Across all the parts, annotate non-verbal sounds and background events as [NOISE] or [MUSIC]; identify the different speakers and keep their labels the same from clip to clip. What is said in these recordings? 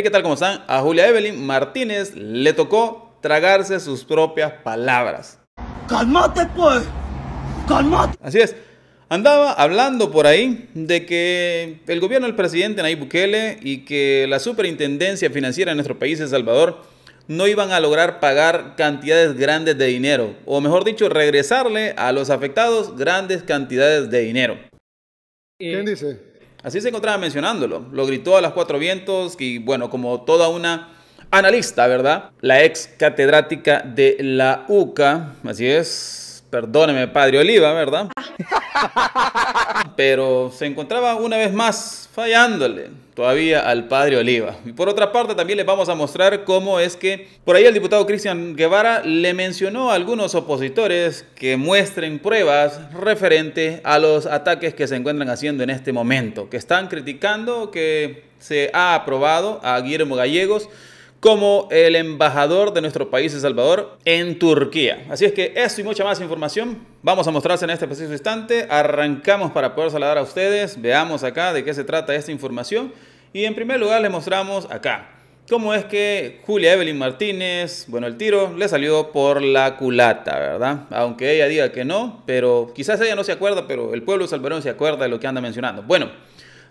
Speaker 1: Hey, ¿qué tal? ¿Cómo están? A Julia Evelyn Martínez le tocó tragarse sus propias palabras. ¡Calmate, pues! ¡Calmate! Así es. Andaba hablando por ahí de que el gobierno del presidente Nayib Bukele y que la superintendencia financiera de nuestro país, El Salvador, no iban a lograr pagar cantidades grandes de dinero, o mejor dicho, regresarle a los afectados grandes cantidades de dinero.
Speaker 2: ¿Quién eh, dice?
Speaker 1: Así se encontraba mencionándolo. Lo gritó a las cuatro vientos y bueno, como toda una analista, ¿verdad? La ex catedrática de la UCA, así es. Perdóneme, padre Oliva, ¿verdad? [LAUGHS] Pero se encontraba una vez más fallándole todavía al padre Oliva. Y por otra parte también les vamos a mostrar cómo es que por ahí el diputado Cristian Guevara le mencionó a algunos opositores que muestren pruebas referente a los ataques que se encuentran haciendo en este momento, que están criticando que se ha aprobado a Guillermo Gallegos como el embajador de nuestro país, El Salvador, en Turquía. Así es que eso y mucha más información vamos a mostrarse en este preciso instante. Arrancamos para poder saludar a ustedes. Veamos acá de qué se trata esta información. Y en primer lugar les mostramos acá cómo es que Julia Evelyn Martínez, bueno, el tiro le salió por la culata, ¿verdad? Aunque ella diga que no, pero quizás ella no se acuerda, pero el pueblo salvadoreño se acuerda de lo que anda mencionando. Bueno,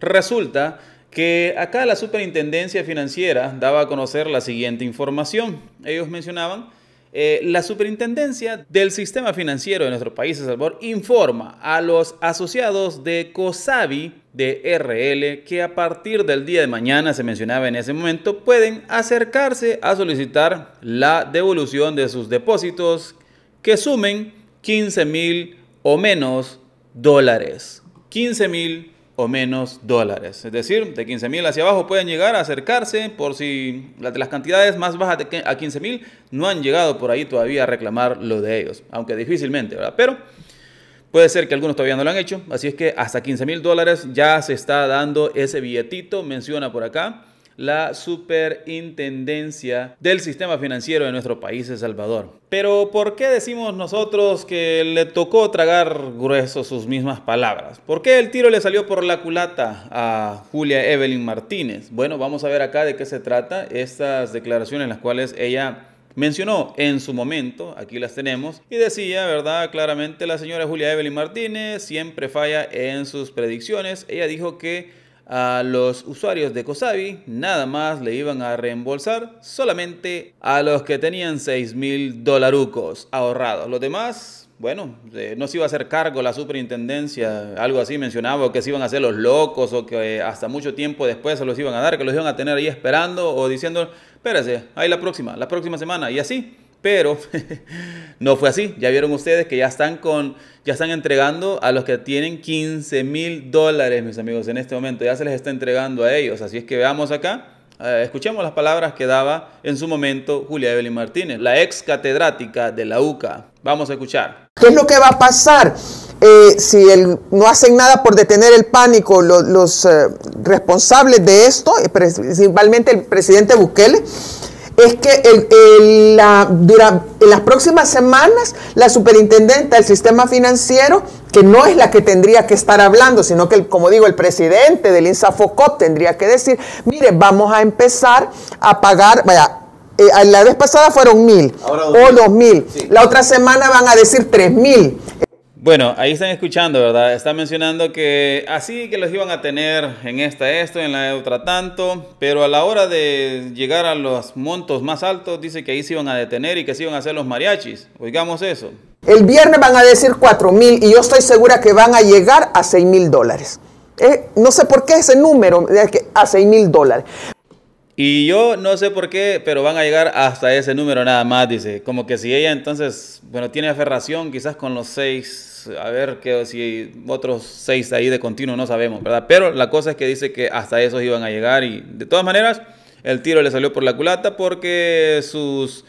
Speaker 1: resulta que acá la Superintendencia Financiera daba a conocer la siguiente información. Ellos mencionaban, eh, la Superintendencia del Sistema Financiero de nuestro país, Salvador, informa a los asociados de COSABI de RL que a partir del día de mañana, se mencionaba en ese momento, pueden acercarse a solicitar la devolución de sus depósitos que sumen 15 mil o menos dólares. 15 mil o menos dólares. Es decir, de 15 mil hacia abajo pueden llegar a acercarse por si las cantidades más bajas de a 15 mil no han llegado por ahí todavía a reclamar lo de ellos, aunque difícilmente, ¿verdad? Pero puede ser que algunos todavía no lo han hecho, así es que hasta 15 mil dólares ya se está dando ese billetito, menciona por acá la superintendencia del sistema financiero de nuestro país, El Salvador. Pero ¿por qué decimos nosotros que le tocó tragar grueso sus mismas palabras? ¿Por qué el tiro le salió por la culata a Julia Evelyn Martínez? Bueno, vamos a ver acá de qué se trata estas declaraciones, las cuales ella mencionó en su momento, aquí las tenemos, y decía, ¿verdad? Claramente la señora Julia Evelyn Martínez siempre falla en sus predicciones. Ella dijo que a los usuarios de Cosavi nada más le iban a reembolsar solamente a los que tenían 6 mil dolarucos ahorrados. Los demás, bueno, eh, no se iba a hacer cargo la superintendencia, algo así mencionaba, que se iban a hacer los locos o que eh, hasta mucho tiempo después se los iban a dar, que los iban a tener ahí esperando o diciendo, espérese, ahí la próxima, la próxima semana y así. Pero [LAUGHS] no fue así. Ya vieron ustedes que ya están con, ya están entregando a los que tienen 15 mil dólares, mis amigos, en este momento. Ya se les está entregando a ellos. Así es que veamos acá. escuchemos las palabras que daba en su momento Julia Evelyn Martínez, la ex catedrática de la UCA. Vamos a escuchar.
Speaker 2: ¿Qué es lo que va a pasar eh, si no hacen nada por detener el pánico los, eh, responsables de esto, eh, principalmente el presidente Bukele? es que la, en las próximas semanas la superintendente del sistema financiero, que no es la que tendría que estar hablando, sino que, como digo, el presidente del INSAFOCOP tendría que decir, mire, vamos a empezar a pagar, vaya, eh, la vez pasada fueron mil o dos mil. La otra semana van a decir tres mil.
Speaker 1: Bueno, ahí están escuchando, ¿verdad? Están mencionando que así que los iban a tener en esta esto, en la otra tanto, pero a la hora de llegar a los montos más altos, dice que ahí se iban a detener y que se iban a hacer los mariachis. Oigamos eso.
Speaker 2: El viernes van a decir 4 mil y yo estoy segura que van a llegar a 6 mil dólares. Eh, no sé por qué ese número a 6 mil dólares.
Speaker 1: Y yo no sé por qué, pero van a llegar hasta ese número nada más, dice. Como que si ella entonces, bueno, tiene aferración quizás con los seis, a ver que si otros seis ahí de continuo, no sabemos, ¿verdad? Pero la cosa es que dice que hasta esos iban a llegar y de todas maneras el tiro le salió por la culata porque sus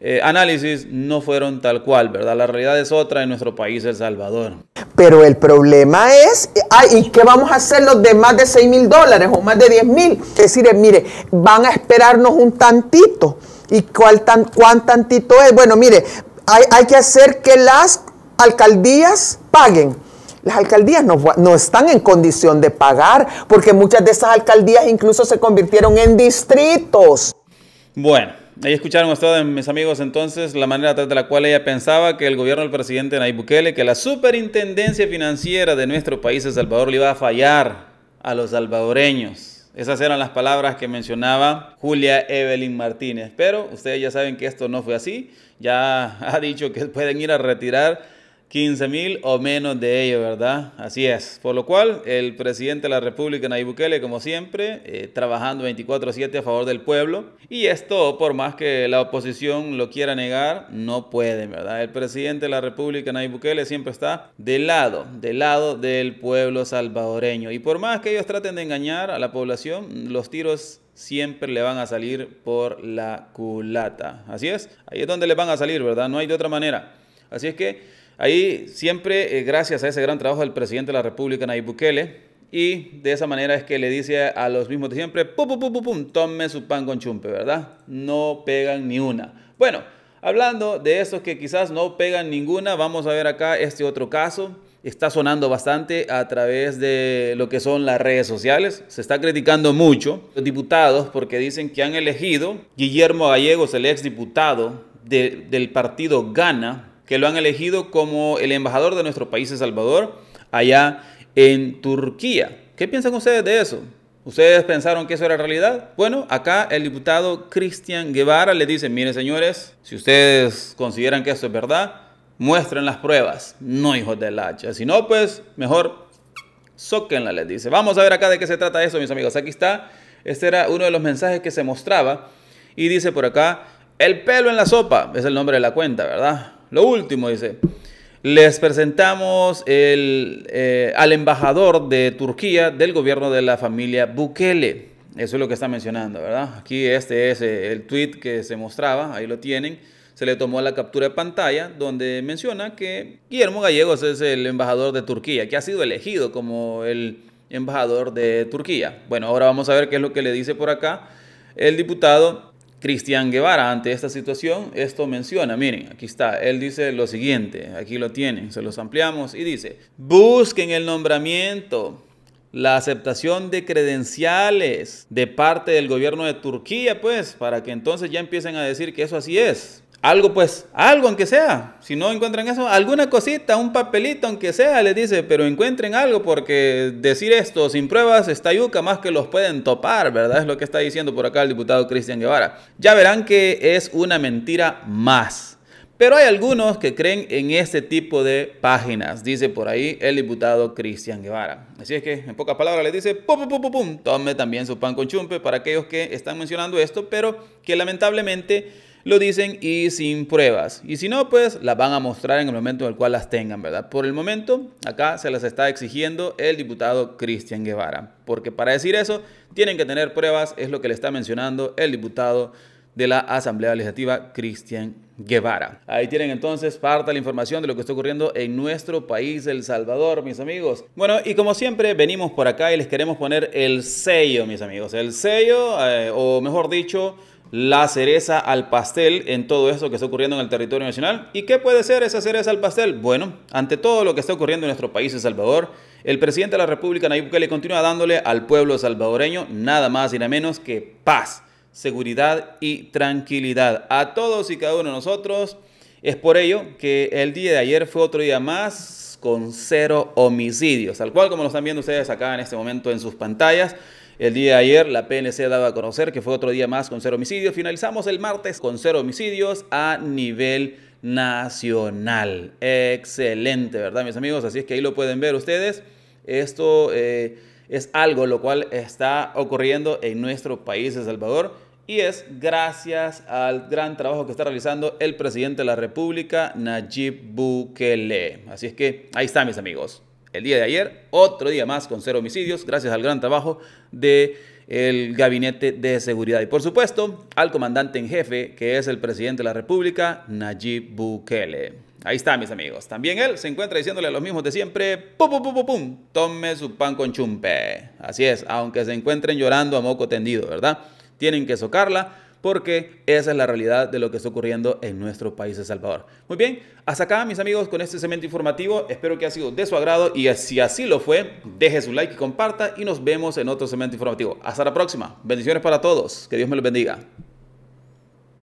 Speaker 1: eh, análisis no fueron tal cual, ¿verdad? La realidad es otra en nuestro país, El Salvador.
Speaker 2: Pero el problema es, ay, ¿y qué vamos a hacer los de más de 6 mil dólares o más de 10 mil? Es decir, mire, van a esperarnos un tantito. ¿Y cuál tan, cuán tantito es? Bueno, mire, hay, que hacer que las alcaldías paguen las alcaldías no, están en condición de pagar, porque muchas de esas alcaldías incluso se convirtieron en distritos.
Speaker 1: Bueno, Ahí escucharon ustedes, mis amigos, entonces la manera de la cual ella pensaba que el gobierno del presidente Nayib Bukele, que la superintendencia financiera de nuestro país, El Salvador, le iba a fallar a los salvadoreños. Esas eran las palabras que mencionaba Julia Evelyn Martínez. Pero ustedes ya saben que esto no fue así. Ya [LAUGHS] ha dicho que pueden ir a retirar 15 mil o menos de ellos, ¿verdad? Así es. Por lo cual, el presidente de la República, Nayib Bukele, como siempre, eh, trabajando 24-7 a favor del pueblo. Y esto, por más que la oposición lo quiera negar, no puede, ¿verdad? El presidente de la República, Nayib Bukele, siempre está del lado, del lado del pueblo salvadoreño. Y por más que ellos traten de engañar a la población, los tiros siempre le van a salir por la culata. Así es. Ahí es donde le van a salir, ¿verdad? No hay de otra manera. Así es que... Ahí siempre, eh, gracias a ese gran trabajo del presidente de la República, Nayib Bukele, y de esa manera es que le dice a los mismos de siempre, pum, pum, pum, pum, tome su pan con chumpe, ¿verdad? No pegan ni una. Bueno, hablando de esos que quizás no pegan ninguna, vamos a ver acá este otro caso. Está sonando bastante a través de lo que son las redes sociales. Se está criticando mucho los diputados porque dicen que han elegido Guillermo Gallegos, el exdiputado diputado del partido Gana, que lo han elegido como el embajador de nuestro país, El Salvador, allá en Turquía. ¿Qué piensan ustedes de eso? ¿Ustedes pensaron que eso era realidad? Bueno, acá el diputado Cristian Guevara le dice, miren señores, si ustedes consideran que eso es verdad, muestren las pruebas, no hijos del hacha. Si no, pues mejor zóquenla, les dice. Vamos a ver acá de qué se trata eso, mis amigos. Aquí está, este era uno de los mensajes que se mostraba y dice por acá, el pelo en la sopa, es el nombre de la cuenta, ¿verdad? Lo último, dice. Les presentamos eh, al embajador de Turquía del gobierno de la familia Bukele. Eso es lo que está mencionando, ¿verdad? Aquí este es eh, el tweet que se mostraba, ahí lo tienen. Se le tomó la captura de pantalla donde menciona que Guillermo Gallegos es el embajador de Turquía, que ha sido elegido como el embajador de Turquía. Bueno, ahora vamos a ver qué es lo que le dice por acá el diputado Cristian Guevara ante esta situación, esto menciona, miren, aquí está, él dice lo siguiente, aquí lo tienen, se los ampliamos y dice, busquen el nombramiento, la aceptación de credenciales de parte del gobierno de Turquía, pues, para que entonces ya empiecen a decir que eso así es algo pues, algo aunque sea. Si no encuentran eso, alguna cosita, un papelito aunque sea, les dice, pero encuentren algo porque decir esto sin pruebas está yuca más que los pueden topar, ¿verdad? Es lo que está diciendo por acá el diputado Cristian Guevara. Ya verán que es una mentira más. Pero hay algunos que creen en este tipo de páginas, dice por ahí el diputado Cristian Guevara. Así es que, en pocas palabras, le dice, pum, pum, pum, pum, tome también su pan con chumpe para aquellos que están mencionando esto, pero que lamentablemente lo dicen y sin pruebas. Y si no, pues las van a mostrar en el momento en el cual las tengan, ¿verdad? Por el momento, acá se las está exigiendo el diputado Cristian Guevara, porque para decir eso tienen que tener pruebas, es lo que le está mencionando el diputado de la Asamblea Legislativa, Cristian Guevara. Ahí tienen entonces parte de la información de lo que está ocurriendo en nuestro país, El Salvador, mis amigos. Bueno, y como siempre, venimos por acá y les queremos poner el sello, mis amigos. El sello, eh, o mejor dicho, la cereza al pastel en todo eso que está ocurriendo en el territorio nacional. ¿Y qué puede ser esa cereza al pastel? Bueno, ante todo lo que está ocurriendo en nuestro país, El Salvador, el presidente de la República, Nayib Bukele, continúa dándole al pueblo salvadoreño nada más y nada menos que paz, seguridad y tranquilidad. A todos y cada uno de nosotros. Es por ello que el día de ayer fue otro día más con cero homicidios, tal cual como lo están viendo ustedes acá en este momento en sus pantallas. El día de ayer la PNC daba a conocer que fue otro día más con cero homicidios. Finalizamos el martes con cero homicidios a nivel nacional. Excelente, ¿verdad, mis amigos? Así es que ahí lo pueden ver ustedes. Esto eh, es algo lo cual está ocurriendo en nuestro país, El Salvador y es gracias al gran trabajo que está realizando el presidente de la República, Najib Bukele. Así es que ahí está, mis amigos el día de ayer, otro día más con cero homicidios, gracias al gran trabajo del el Gabinete de Seguridad. Y por supuesto, al comandante en jefe, que es el presidente de la República, Nayib Bukele. Ahí está, mis amigos. También él se encuentra diciéndole a los mismos de siempre, pum, pum, pum, pum, pum, tome su pan con chumpe. Así es, aunque se encuentren llorando a moco tendido, ¿verdad? Tienen que socarla porque esa es la realidad de lo que está ocurriendo en nuestro país de Salvador. Muy bien, hasta acá mis amigos con este segmento informativo, espero que ha sido de su agrado y si así lo fue, deje su like y comparta y nos vemos en otro segmento informativo. Hasta la próxima, bendiciones para todos, que Dios me los bendiga.